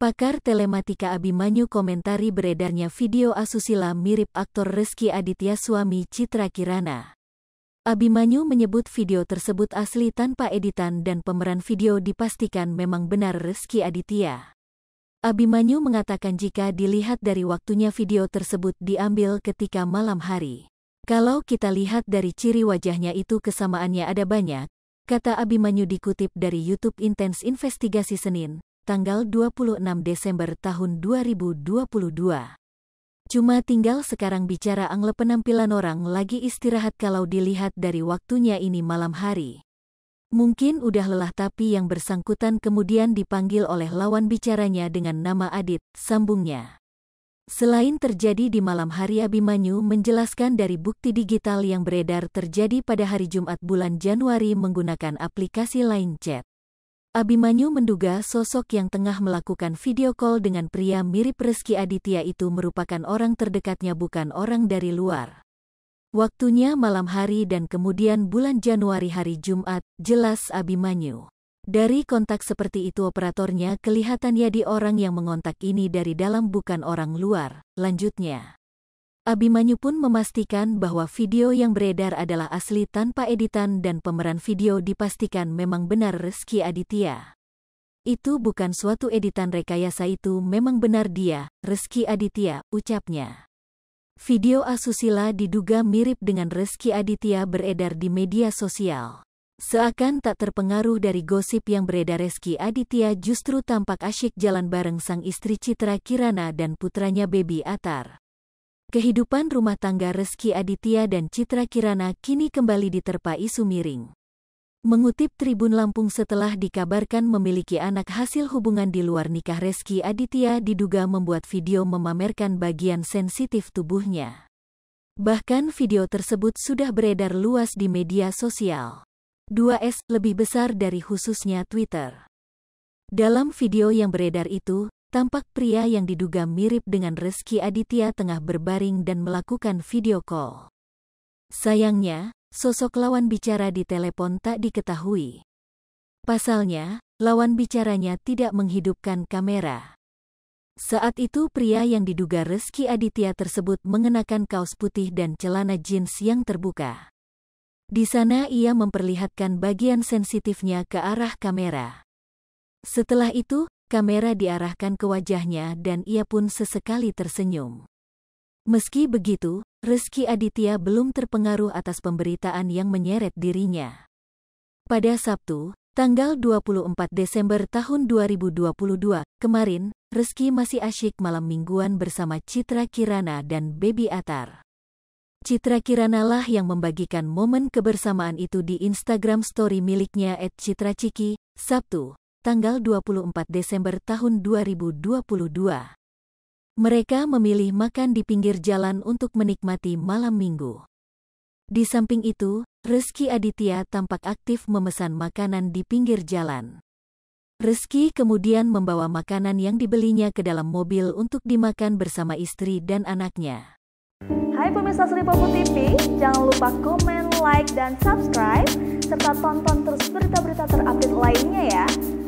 Pakar telematika Abimanyu komentari beredarnya video asusila mirip aktor Reski Aditya suami Citra Kirana. Abimanyu menyebut video tersebut asli tanpa editan dan pemeran video dipastikan memang benar Reski Aditya. Abimanyu mengatakan jika dilihat dari waktunya video tersebut diambil ketika malam hari. Kalau kita lihat dari ciri wajahnya itu kesamaannya ada banyak, kata Abimanyu dikutip dari YouTube Intense Investigasi Senin, tanggal 26 Desember tahun 2022. Cuma tinggal sekarang bicara angle penampilan orang lagi istirahat kalau dilihat dari waktunya ini malam hari. Mungkin udah lelah tapi yang bersangkutan kemudian dipanggil oleh lawan bicaranya dengan nama Adit, sambungnya. Selain terjadi di malam hari Abimanyu menjelaskan dari bukti digital yang beredar terjadi pada hari Jumat bulan Januari menggunakan aplikasi Line Chat. Abimanyu menduga sosok yang tengah melakukan video call dengan pria mirip Reski Aditya itu merupakan orang terdekatnya bukan orang dari luar. Waktunya malam hari dan kemudian bulan Januari hari Jumat, jelas Abimanyu. Dari kontak seperti itu operatornya kelihatan ya di orang yang mengontak ini dari dalam bukan orang luar, lanjutnya. Abimanyu pun memastikan bahwa video yang beredar adalah asli tanpa editan dan pemeran video dipastikan memang benar Reski Aditya. Itu bukan suatu editan rekayasa itu memang benar dia, Reski Aditya, ucapnya. Video asusila diduga mirip dengan Reski Aditya beredar di media sosial. Seakan tak terpengaruh dari gosip yang beredar Reski Aditya justru tampak asyik jalan bareng sang istri Citra Kirana dan putranya Baby Atar. Kehidupan rumah tangga Reski Aditya dan Citra Kirana kini kembali diterpa isu miring. Mengutip Tribun Lampung setelah dikabarkan memiliki anak hasil hubungan di luar nikah Reski Aditya diduga membuat video memamerkan bagian sensitif tubuhnya. Bahkan video tersebut sudah beredar luas di media sosial. 2S lebih besar dari khususnya Twitter. Dalam video yang beredar itu, tampak pria yang diduga mirip dengan Reski Aditya tengah berbaring dan melakukan video call. Sayangnya, sosok lawan bicara di telepon tak diketahui. Pasalnya, lawan bicaranya tidak menghidupkan kamera. Saat itu pria yang diduga Reski Aditya tersebut mengenakan kaos putih dan celana jeans yang terbuka. Di sana ia memperlihatkan bagian sensitifnya ke arah kamera. Setelah itu, kamera diarahkan ke wajahnya dan ia pun sesekali tersenyum. Meski begitu, Rizky Aditya belum terpengaruh atas pemberitaan yang menyeret dirinya. Pada Sabtu, tanggal 24 Desember tahun 2022, kemarin, Rizky masih asyik malam mingguan bersama Citra Kirana dan Baby Atar. Citra Kirana lah yang membagikan momen kebersamaan itu di Instagram story miliknya @citraciki. Sabtu, tanggal 24 Desember tahun 2022. Mereka memilih makan di pinggir jalan untuk menikmati malam minggu. Di samping itu, Reski Aditya tampak aktif memesan makanan di pinggir jalan. Reski kemudian membawa makanan yang dibelinya ke dalam mobil untuk dimakan bersama istri dan anaknya. Hai pemirsa Selipopo TV, jangan lupa komen, like, dan subscribe, serta tonton terus berita-berita terupdate lainnya ya.